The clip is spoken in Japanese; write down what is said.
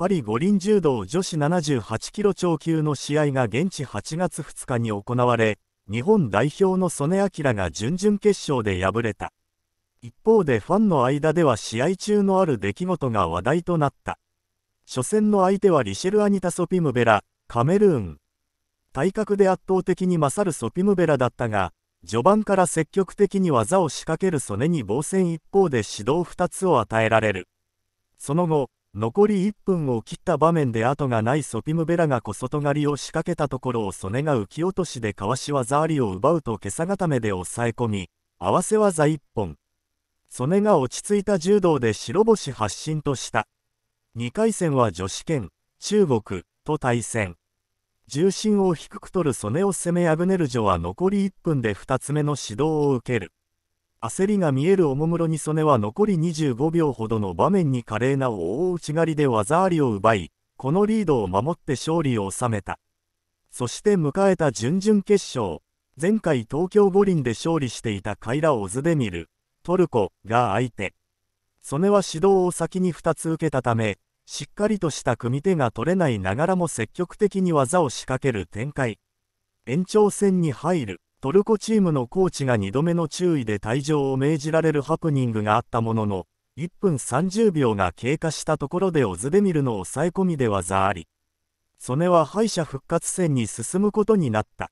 パリ五輪柔道女子78キロ超級の試合が現地8月2日に行われ、日本代表の曽根明が準々決勝で敗れた。一方でファンの間では試合中のある出来事が話題となった。初戦の相手はリシェル・アニタ・ソピムベラ、カメルーン。体格で圧倒的に勝るソピムベラだったが、序盤から積極的に技を仕掛ける曽根に防戦一方で指導2つを与えられる。その後、残り1分を切った場面で後がないソピムベラが小外刈りを仕掛けたところを曽根が浮き落としでかわし技ありを奪うと今朝固めで抑え込み合わせ技1本曽根が落ち着いた柔道で白星発進とした2回戦は女子圏中国と対戦重心を低く取る曽根を攻めあぐねる女は残り1分で2つ目の指導を受ける焦りが見えるおもむろに曽根は残り25秒ほどの場面に華麗な大内刈りで技ありを奪い、このリードを守って勝利を収めた。そして迎えた準々決勝。前回東京五輪で勝利していたカイラ・オズデミル、トルコが相手。曽根は指導を先に2つ受けたため、しっかりとした組み手が取れないながらも積極的に技を仕掛ける展開。延長戦に入る。トルコチームのコーチが2度目の注意で退場を命じられるハプニングがあったものの、1分30秒が経過したところでオズデミルの抑え込みで技あり、曽根は敗者復活戦に進むことになった。